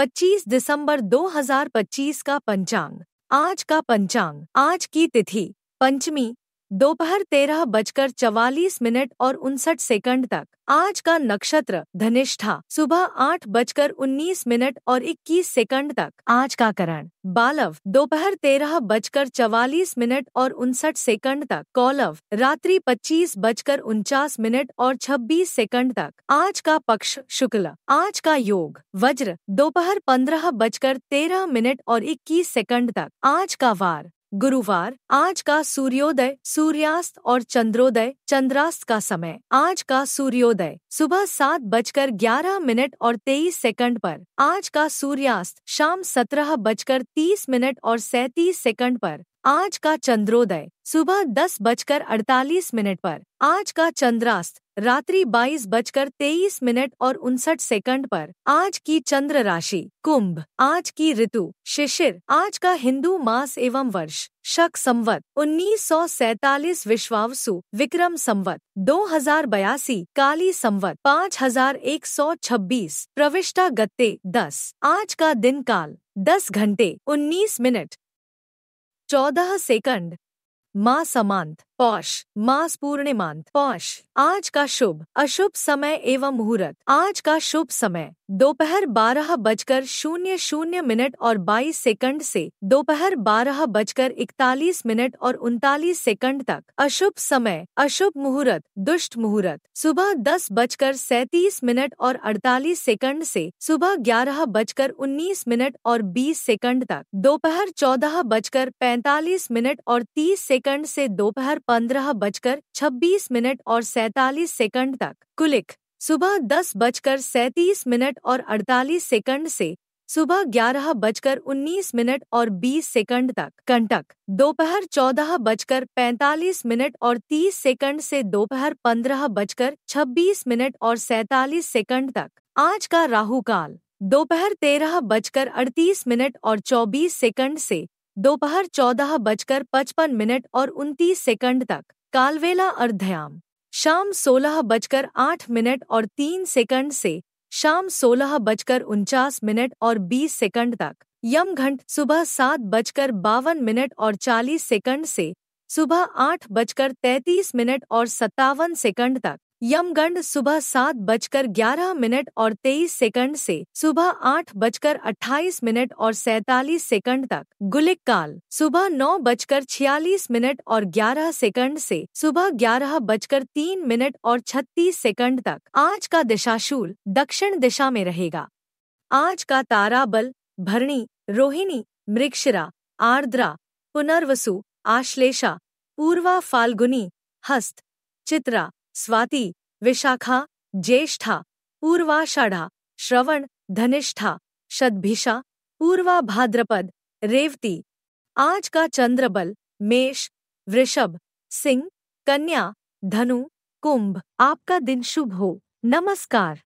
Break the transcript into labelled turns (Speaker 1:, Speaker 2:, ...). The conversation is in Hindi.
Speaker 1: 25 दिसंबर 2025 का पंचांग आज का पंचांग आज की तिथि पंचमी दोपहर तेरह बजकर चवालीस मिनट और उनसठ सेकंड तक आज का नक्षत्र धनिष्ठा सुबह आठ बजकर उन्नीस मिनट और इक्कीस सेकंड तक आज का करण बालव दोपहर तेरह बजकर चवालीस मिनट और उनसठ सेकंड तक कौलव रात्रि पच्चीस बजकर उनचास मिनट और छब्बीस सेकंड तक आज का पक्ष शुक्ल आज का योग वज्र दोपहर पंद्रह बजकर तेरह मिनट और इक्कीस सेकंड तक आज का वार गुरुवार आज का सूर्योदय सूर्यास्त और चंद्रोदय चंद्रास्त का समय आज का सूर्योदय सुबह सात बजकर ग्यारह मिनट और तेईस सेकंड पर आज का सूर्यास्त शाम सत्रह बजकर तीस मिनट और सैतीस सेकंड पर आज का चंद्रोदय सुबह दस बजकर अड़तालीस मिनट पर आज का चंद्रास्त रात्रि बाईस बजकर तेईस मिनट और उनसठ सेकंड पर आज की चंद्र राशि कुंभ आज की ऋतु शिशिर आज का हिंदू मास एवं वर्ष शक संवत उन्नीस सौ सैतालीस विश्वावसु विक्रम संवत दो हजार बयासी काली संवत पाँच हजार एक सौ छब्बीस प्रविष्टा गत्ते दस आज का दिन काल दस घंटे उन्नीस मिनट चौदह सेकंड माँ समांत पौष मास पूर्णिमांत पौष आज का शुभ अशुभ समय एवं मुहूर्त आज का शुभ समय दोपहर बारह बजकर शून्य शून्य मिनट और बाईस सेकंड से दोपहर बारह बजकर इकतालीस मिनट और उनतालीस सेकंड तक अशुभ समय अशुभ मुहूर्त दुष्ट मुहूर्त सुबह दस बजकर सैतीस मिनट और अड़तालीस सेकंड से सुबह ग्यारह बजकर उन्नीस मिनट और बीस सेकंड तक दोपहर चौदह बजकर पैंतालीस मिनट और तीस सेकंड से दोपहर पंद्रह बजकर छब्बीस मिनट और सैतालीस सेकंड तक कुलिक सुबह दस बजकर सैतीस मिनट और अड़तालीस सेकंड से सुबह ग्यारह बजकर उन्नीस मिनट और बीस सेकंड तक कंटक दोपहर चौदह बजकर पैंतालीस मिनट और तीस सेकंड से दोपहर पंद्रह बजकर छब्बीस मिनट और सैतालीस सेकंड तक आज का राहु काल दोपहर तेरह बजकर अड़तीस मिनट और चौबीस सेकंड से दोपहर चौदह बजकर पचपन मिनट और उनतीस सेकंड तक कालवेला अर्धयाम शाम सोलह बजकर आठ मिनट और तीन सेकंड से शाम सोलह बजकर उनचास मिनट और बीस सेकंड तक यम घंट सुबह सात बजकर बावन मिनट और चालीस सेकंड से सुबह आठ बजकर तैतीस मिनट और सत्तावन सेकंड तक यमगंड सुबह सात बजकर ग्यारह मिनट और तेईस सेकंड से सुबह आठ बजकर अट्ठाईस मिनट और सैतालीस सेकंड तक गुलिक काल सुबह नौ बजकर छियालीस मिनट और ग्यारह सेकंड से सुबह ग्यारह बजकर तीन मिनट और छत्तीस सेकंड तक आज का दिशाशूल दक्षिण दिशा में रहेगा आज का ताराबल भरणी रोहिणी मृक्षरा आर्द्रा पुनर्वसु आश्लेषा पूर्वा फाल्गुनी हस्त चित्रा स्वाति विशाखा ज्येष्ठा पूर्वाषाढ़ा श्रवण धनिष्ठा शिषा पूर्वा भाद्रपद रेवती आज का चंद्रबल मेष वृषभ सिंह कन्या धनु कुंभ आपका दिन शुभ हो नमस्कार